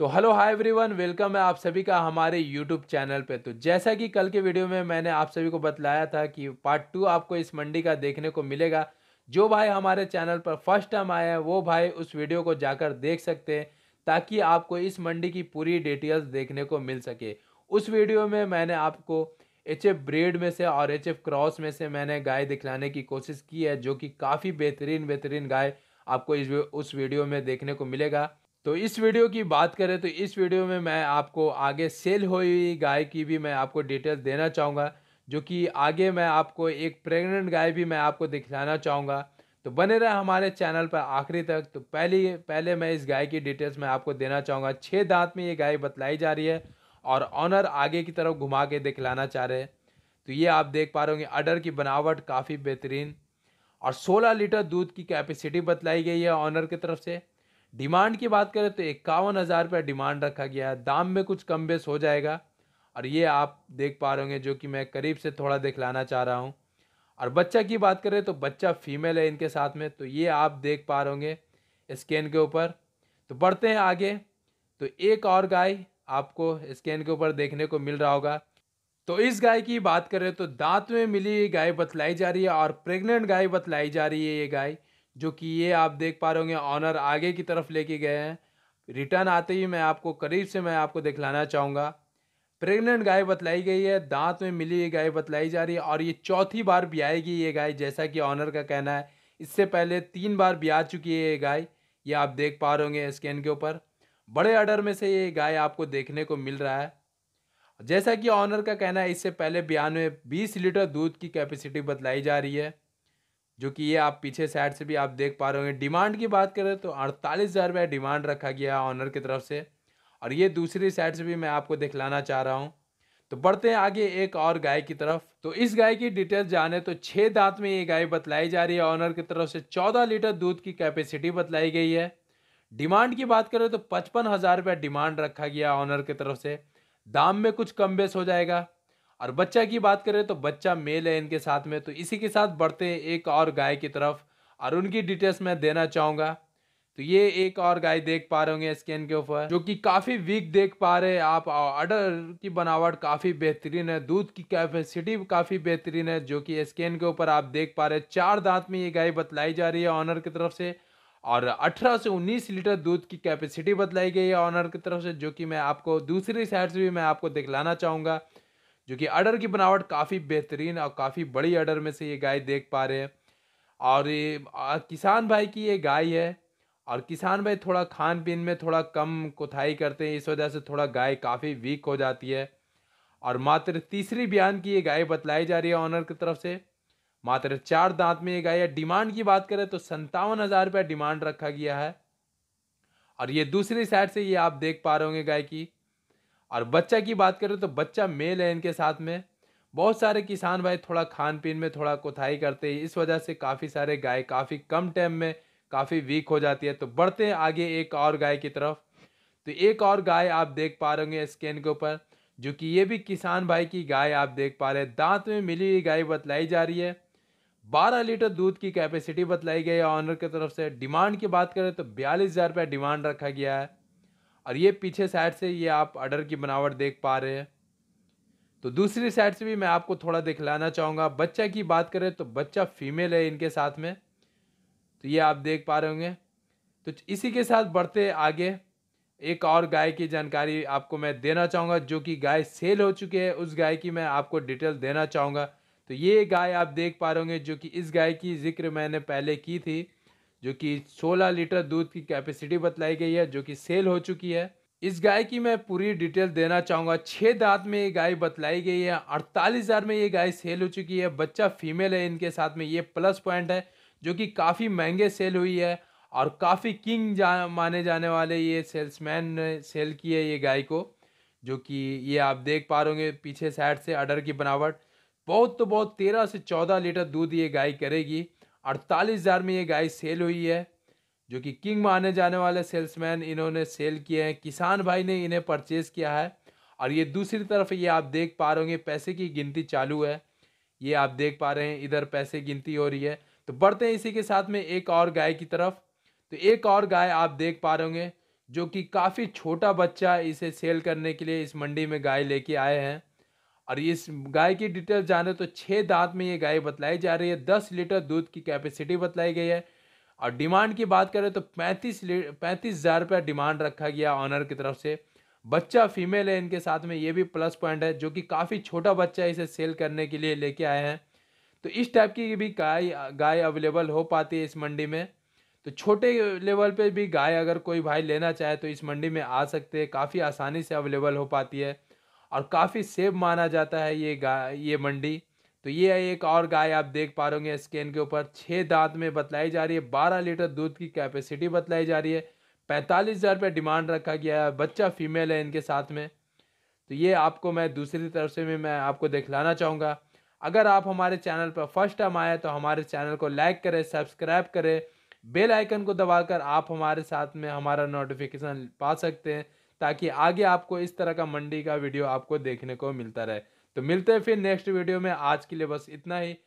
तो hello hi everyone welcome है आप सभी का हमारे यूट्यूब चैनल पे तो जैसा कि कल के वीडियो में मैंने आप सभी को बतलाया था कि पार्ट टू आपको इस मंडी का देखने को मिलेगा जो भाई हमारे चैनल पर फर्स्ट टाइम आया है वो भाई उस वीडियो को जाकर देख सकते हैं ताकि आपको इस मंडी की पूरी डिटेल्स देखने को मिल सके उस वीडियो में मैंने आपको एच एफ ब्रेड में से और एच एफ क्रॉस में से मैंने गाय दिखलाने की कोशिश की है जो कि काफ़ी बेहतरीन बेहतरीन गाय आपको इस उस वीडियो में देखने को मिलेगा तो इस वीडियो की बात करें तो इस वीडियो में मैं आपको आगे सेल हुई गाय की भी मैं आपको डिटेल्स देना चाहूँगा जो कि आगे मैं आपको एक प्रेग्नेंट गाय भी मैं आपको दिखाना चाहूँगा तो बने रहे हमारे चैनल पर आखिरी तक तो पहले पहले मैं इस गाय की डिटेल्स मैं आपको देना चाहूँगा छः दांत में ये गाय बतलाई जा रही है और ऑनर आगे की तरफ घुमा के दिखलाना चाह रहे हैं तो ये आप देख पा रहे होंगे अडर की बनावट काफ़ी बेहतरीन और 16 लीटर दूध की कैपेसिटी बतलाई गई है ऑनर की तरफ से डिमांड की बात करें तो इक्यावन हज़ार रुपया डिमांड रखा गया है दाम में कुछ कम बेस हो जाएगा और ये आप देख पा रहे होंगे जो कि मैं करीब से थोड़ा दिखलाना चाह रहा हूँ और बच्चा की बात करें तो बच्चा फीमेल है इनके साथ में तो ये आप देख पा रहे होंगे स्कैन के ऊपर तो बढ़ते हैं आगे तो एक और गाय आपको स्कैन के ऊपर देखने को मिल रहा होगा तो इस गाय की बात करें तो दांत में मिली गाय बतलाई जा रही है और प्रेग्नेंट गाय बतलाई जा रही है ये गाय जो कि ये आप देख पा रहे होंगे ऑनर आगे की तरफ लेके गए हैं रिटर्न आते ही मैं आपको करीब से मैं आपको दिखलाना चाहूँगा प्रेग्नेंट गाय बतलाई गई है दांत में मिली ये गाय बतलाई जा रही है और ये चौथी बार ब्याएगी ये गाय जैसा कि ऑनर का कहना है इससे पहले तीन बार ब्या चुकी है ये गाय ये आप देख पा रहे होंगे स्कैन के ऊपर बड़े आर्डर में से ये गाय आपको देखने को मिल रहा है जैसा कि ऑनर का कहना है इससे पहले बयान में बीस लीटर दूध की कैपेसिटी बतलाई जा रही है जो कि ये आप पीछे साइड से भी आप देख पा रहे होंगे डिमांड की बात करें तो अड़तालीस हज़ार रुपये डिमांड रखा गया है ऑनर की तरफ से और ये दूसरी साइड से भी मैं आपको दिखलाना चाह रहा हूँ तो बढ़ते हैं आगे एक और गाय की तरफ तो इस गाय की डिटेल जाने तो छः दांत में ये गाय बतलाई जा रही है ऑनर की तरफ से चौदह लीटर दूध की कैपेसिटी बतलाई गई है डिमांड की बात करें तो पचपन हज़ार रुपया डिमांड रखा गया ऑनर की तरफ से दाम में कुछ कम बेस हो जाएगा और बच्चा की बात करें तो बच्चा मेल है इनके साथ में तो इसी के साथ बढ़ते हैं एक और गाय की तरफ और उनकी डिटेल्स मैं देना चाहूँगा तो ये एक और गाय देख पा रहे होंगे स्कैन के ऊपर जो कि काफ़ी वीक देख पा रहे हैं आप ऑर्डर की बनावट काफ़ी बेहतरीन है दूध की कैपेसिटी काफ़ी बेहतरीन है जो कि स्कैन के ऊपर आप देख पा रहे हैं चार दांत में ये गाय बतलाई जा रही है ऑनर की तरफ से और 18 से 19 लीटर दूध की कैपेसिटी बतलाई गई है ऑनर की तरफ से जो कि मैं आपको दूसरी साइड से भी मैं आपको दिखलाना चाहूँगा जो कि अर्डर की बनावट काफ़ी बेहतरीन और काफ़ी बड़ी अर्डर में से ये गाय देख पा रहे हैं और ये किसान भाई की ये गाय है और किसान भाई थोड़ा खान पीन में थोड़ा कम कोथाई करते हैं इस वजह से थोड़ा गाय काफ़ी वीक हो जाती है और मात्र तीसरी बयान की ये गाय बतलाई जा रही है ऑनर की तरफ से मात्र चार दांत में ये गाय है डिमांड की बात करें तो संतावन हज़ार रुपया डिमांड रखा गया है और ये दूसरी साइड से ये आप देख पा रहे होंगे गाय की और बच्चा की बात करें तो बच्चा मेल है इनके साथ में बहुत सारे किसान भाई थोड़ा खान पीन में थोड़ा कोथाई करते हैं इस वजह से काफ़ी सारे गाय काफ़ी कम टाइम में काफ़ी वीक हो जाती है तो बढ़ते हैं आगे एक और गाय की तरफ तो एक और गाय आप देख पा रहे होंगे स्कैन के ऊपर जो कि ये भी किसान भाई की गाय आप देख पा रहे हैं दांत में मिली हुई गाय बतलाई जा रही है बारह लीटर दूध की कैपेसिटी बतलाई गई है ऑनर की तरफ से डिमांड की बात करें तो बयालीस हज़ार रुपया डिमांड रखा गया है और ये पीछे साइड से ये आप अडर की बनावट देख पा रहे हैं तो दूसरी साइड से भी मैं आपको थोड़ा दिखलाना चाहूँगा बच्चा की बात करें तो बच्चा फीमेल है इनके साथ में तो ये आप देख पा रहे होंगे तो इसी के साथ बढ़ते आगे एक और गाय की जानकारी आपको मैं देना चाहूँगा जो कि गाय सेल हो चुकी है उस गाय की मैं आपको डिटेल देना चाहूँगा तो ये गाय आप देख पा रहे होंगे जो कि इस गाय की जिक्र मैंने पहले की थी जो कि 16 लीटर दूध की कैपेसिटी बतलाई गई है जो कि सेल हो चुकी है इस गाय की मैं पूरी डिटेल देना चाहूँगा छः दांत में ये गाय बतलाई गई है अड़तालीस हज़ार में ये गाय सेल हो चुकी है बच्चा फीमेल है इनके साथ में ये प्लस पॉइंट है जो कि काफ़ी महंगे सेल हुई है और काफ़ी किंग जा माने जाने वाले ये सेल्समैन ने सेल की है ये गाय को जो कि ये आप देख पा रहे पीछे साइड से अडर की बनावट बहुत तो बहुत तेरह से चौदह लीटर दूध ये गाय करेगी अड़तालीस हज़ार में ये गाय सेल हुई है जो कि किंग माने जाने वाले सेल्समैन इन्होंने सेल किए हैं किसान भाई ने इन्हें परचेज़ किया है और ये दूसरी तरफ ये आप देख पा रहे होंगे पैसे की गिनती चालू है ये आप देख पा रहे हैं इधर पैसे गिनती हो रही है तो बढ़ते हैं इसी के साथ में एक और गाय की तरफ तो एक और गाय आप देख पा रहे होंगे जो कि काफ़ी छोटा बच्चा इसे सेल करने के लिए इस मंडी में गाय लेके आए हैं और इस गाय की डिटेल जाने तो छः दांत में ये गाय बतलाई जा रही है दस लीटर दूध की कैपेसिटी बतलाई गई है और डिमांड की बात करें तो पैंतीस पैंतीस हज़ार रुपया डिमांड रखा गया ऑनर की तरफ से बच्चा फीमेल है इनके साथ में ये भी प्लस पॉइंट है जो कि काफ़ी छोटा बच्चा इसे सेल करने के लिए लेके आए हैं तो इस टाइप की भी गाय गाय अवेलेबल हो पाती है इस मंडी में तो छोटे लेवल पे भी गाय अगर कोई भाई लेना चाहे तो इस मंडी में आ सकते हैं काफ़ी आसानी से अवेलेबल हो पाती है और काफ़ी सेफ माना जाता है ये गाय ये मंडी तो ये एक और गाय आप देख पा रहे स्कैन के ऊपर छः दांत में बतलाई जा रही है बारह लीटर दूध की कैपेसिटी बतलाई जा रही है पैंतालीस हज़ार रुपये डिमांड रखा गया है बच्चा फीमेल है इनके साथ में तो ये आपको मैं दूसरी तरफ से भी मैं आपको दिखलाना चाहूँगा अगर आप हमारे चैनल पर फर्स्ट टाइम आए तो हमारे चैनल को लाइक करें सब्सक्राइब करें बेल आइकन को दबाकर आप हमारे साथ में हमारा नोटिफिकेशन पा सकते हैं ताकि आगे आपको इस तरह का मंडी का वीडियो आपको देखने को मिलता रहे तो मिलते हैं फिर नेक्स्ट वीडियो में आज के लिए बस इतना ही